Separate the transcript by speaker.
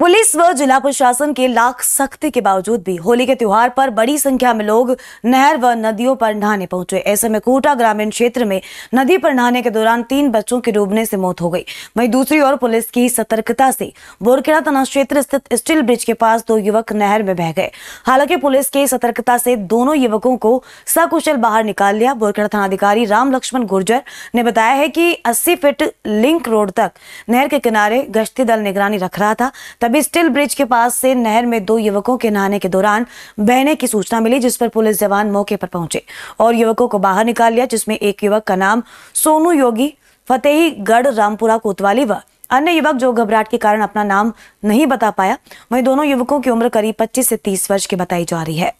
Speaker 1: police व जिला प्रशासन के लाख सख्ती के बावजूद भी होली के त्योहार पर बड़ी संख्या में लोग नहर व नदियों पर नहाने पहुंचे ऐसे में कोटा ग्रामीण क्षेत्र में नदी पर नहाने के दौरान तीन बच्चों की डूबने से मौत हो गई वहीं दूसरी ओर पुलिस की सतर्कता से बोरखेड़ा थाना क्षेत्र स्थित स्टील ब्रिज के पास दो युवक नहर में बह गए हालांकि पुलिस की सतर्कता से दोनों युवकों को सकुशल बाहर निकाल लिया बोरखेड़ा थानाधिकारी राम लक्ष्मण गुर्जर ने बताया है की अस्सी फिट लिंक रोड तक नहर के किनारे गश्ती दल निगरानी रख रहा था तभी स्टिल ब्रिज के पास से नहर में दो युवकों के नहाने के दौरान बहने की सूचना मिली जिस पर पुलिस जवान मौके पर पहुंचे और युवकों को बाहर निकाल लिया जिसमें एक युवक का नाम सोनू योगी फतेही गढ़ रामपुरा कोतवाली व अन्य युवक जो घबराहट के कारण अपना नाम नहीं बता पाया वहीं दोनों युवकों की उम्र करीब 25 से 30 वर्ष की बताई जा रही है